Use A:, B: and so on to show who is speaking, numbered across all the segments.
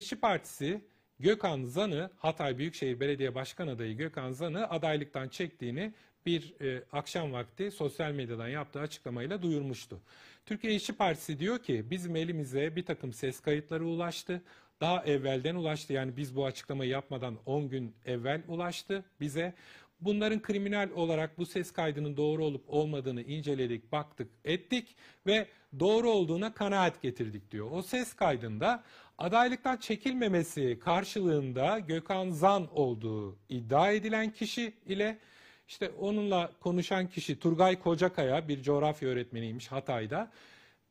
A: İşçi Partisi Gökhan Zan'ı Hatay Büyükşehir Belediye Başkan adayı Gökhan Zan'ı adaylıktan çektiğini bir e, akşam vakti sosyal medyadan yaptığı açıklamayla duyurmuştu. Türkiye İşçi Partisi diyor ki bizim elimize bir takım ses kayıtları ulaştı. Daha evvelden ulaştı yani biz bu açıklamayı yapmadan 10 gün evvel ulaştı bize. Bunların kriminal olarak bu ses kaydının doğru olup olmadığını inceledik, baktık, ettik ve doğru olduğuna kanaat getirdik diyor. O ses kaydında adaylıktan çekilmemesi karşılığında Gökhan Zan olduğu iddia edilen kişi ile işte onunla konuşan kişi Turgay Kocakaya bir coğrafya öğretmeniymiş Hatay'da.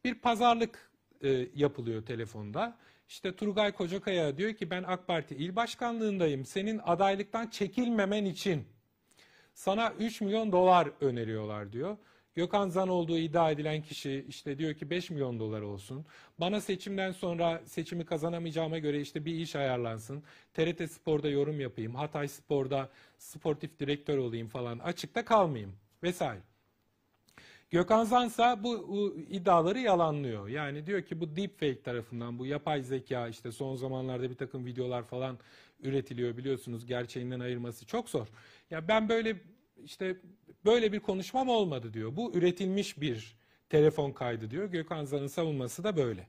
A: Bir pazarlık e, yapılıyor telefonda. İşte Turgay Kocakaya diyor ki ben AK Parti il başkanlığındayım. Senin adaylıktan çekilmemen için sana 3 milyon dolar öneriyorlar diyor. Gökhan Zan olduğu iddia edilen kişi işte diyor ki 5 milyon dolar olsun. Bana seçimden sonra seçimi kazanamayacağıma göre işte bir iş ayarlansın. TRT Spor'da yorum yapayım. Hatay Spor'da sportif direktör olayım falan. Açıkta kalmayayım vesaire. Gökhan Zansa bu, bu iddiaları yalanlıyor. Yani diyor ki bu deepfake tarafından bu yapay zeka işte son zamanlarda bir takım videolar falan üretiliyor biliyorsunuz gerçeğinden ayırması çok zor. Ya ben böyle işte böyle bir konuşmam olmadı diyor. Bu üretilmiş bir telefon kaydı diyor. Gökhan Zan'ın savunması da böyle.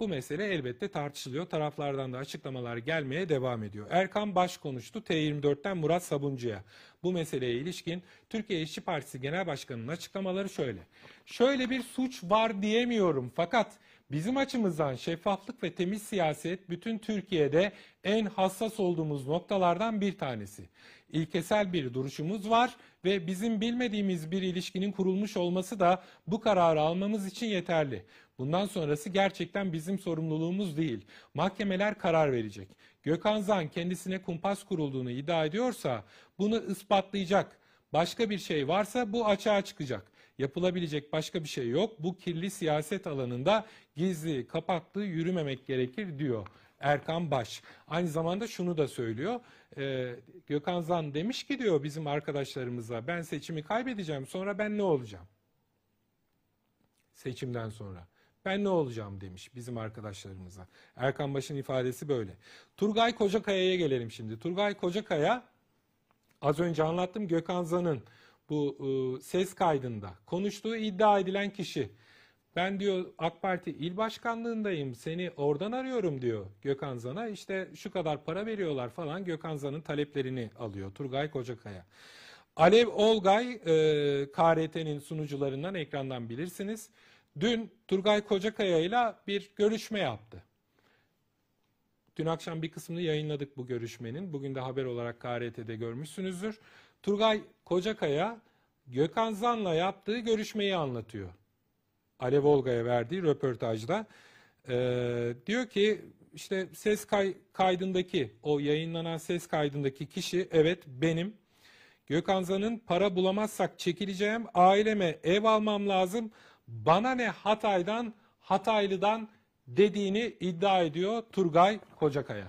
A: Bu mesele elbette tartışılıyor. Taraflardan da açıklamalar gelmeye devam ediyor. Erkan Baş konuştu T24'ten Murat Sabuncu'ya. Bu meseleye ilişkin Türkiye İşçi Partisi Genel Başkanı'nın açıklamaları şöyle. Şöyle bir suç var diyemiyorum fakat bizim açımızdan şeffaflık ve temiz siyaset bütün Türkiye'de en hassas olduğumuz noktalardan bir tanesi. İlkesel bir duruşumuz var ve bizim bilmediğimiz bir ilişkinin kurulmuş olması da bu kararı almamız için yeterli. Bundan sonrası gerçekten bizim sorumluluğumuz değil. Mahkemeler karar verecek. Gökhan Zan kendisine kumpas kurulduğunu iddia ediyorsa bunu ispatlayacak. Başka bir şey varsa bu açığa çıkacak. Yapılabilecek başka bir şey yok. Bu kirli siyaset alanında gizli, kapaklı yürümemek gerekir diyor Erkan Baş. Aynı zamanda şunu da söylüyor. E, Gökhan Zan demiş ki diyor bizim arkadaşlarımıza ben seçimi kaybedeceğim sonra ben ne olacağım? Seçimden sonra. Ben ne olacağım demiş bizim arkadaşlarımıza. Erkan Baş'ın ifadesi böyle. Turgay Kocakaya'ya gelelim şimdi. Turgay Kocakaya az önce anlattım Gökhan Zan'ın bu e, ses kaydında konuştuğu iddia edilen kişi. Ben diyor AK Parti il başkanlığındayım seni oradan arıyorum diyor Gökhan Zan'a. İşte şu kadar para veriyorlar falan Gökhan Zan'ın taleplerini alıyor Turgay Kocakaya. Alev Olgay e, KRT'nin sunucularından ekrandan bilirsiniz. Dün Turgay Kocakaya ile bir görüşme yaptı. Dün akşam bir kısmını yayınladık bu görüşmenin. Bugün de haber olarak KRT'de görmüşsünüzdür. Turgay Kocakaya Gökhan Zan'la yaptığı görüşmeyi anlatıyor. Alev Olga'ya verdiği röportajda. Ee, diyor ki işte ses kay kaydındaki o yayınlanan ses kaydındaki kişi evet benim. Gökhan Zan'ın para bulamazsak çekileceğim aileme ev almam lazım bana ne Hatay'dan, Hataylı'dan dediğini iddia ediyor Turgay Kocakaya.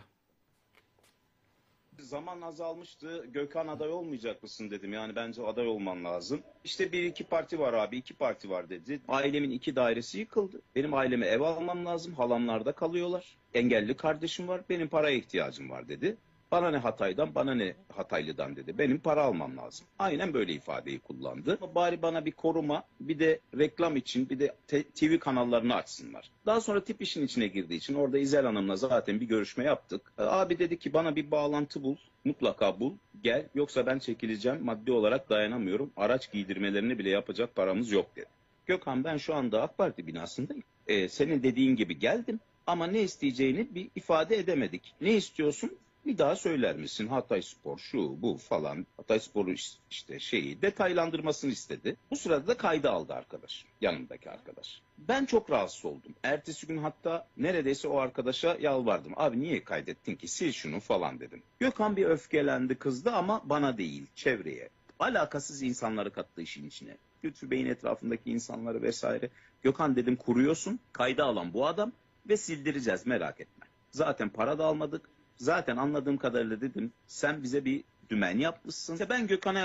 B: Zaman azalmıştı. Gökhan aday olmayacak mısın dedim. Yani bence aday olman lazım. İşte bir iki parti var abi. iki parti var dedi. Ailemin iki dairesi yıkıldı. Benim aileme ev almam lazım. Halamlarda kalıyorlar. Engelli kardeşim var. Benim paraya ihtiyacım var dedi. Bana ne Hatay'dan, bana ne Hataylı'dan dedi. Benim para almam lazım. Aynen böyle ifadeyi kullandı. Bari bana bir koruma, bir de reklam için, bir de TV kanallarını açsınlar. Daha sonra tip işin içine girdiği için orada İzel Hanım'la zaten bir görüşme yaptık. E, abi dedi ki bana bir bağlantı bul, mutlaka bul, gel. Yoksa ben çekileceğim, maddi olarak dayanamıyorum. Araç giydirmelerini bile yapacak paramız yok dedi. Gökhan ben şu anda AK Parti binasındayım. Ee, senin dediğin gibi geldim ama ne isteyeceğini bir ifade edemedik. Ne istiyorsun? bir daha söyler misin Hatay Spor şu bu falan Hatay Spor'u işte şeyi detaylandırmasını istedi. Bu sırada da kaydı aldı arkadaş yanındaki arkadaş. Ben çok rahatsız oldum. Ertesi gün hatta neredeyse o arkadaşa yalvardım. Abi niye kaydettin ki sil şunu falan dedim. Gökhan bir öfkelendi kızdı ama bana değil çevreye. Alakasız insanları kattı işin içine. Lütfü Bey'in etrafındaki insanları vesaire. Gökhan dedim kuruyorsun. kaydı alan bu adam ve sildireceğiz merak etme. Zaten para da almadık. Zaten anladığım kadarıyla dedim sen bize bir dümen yapmışsın. İşte ben Gökhan'a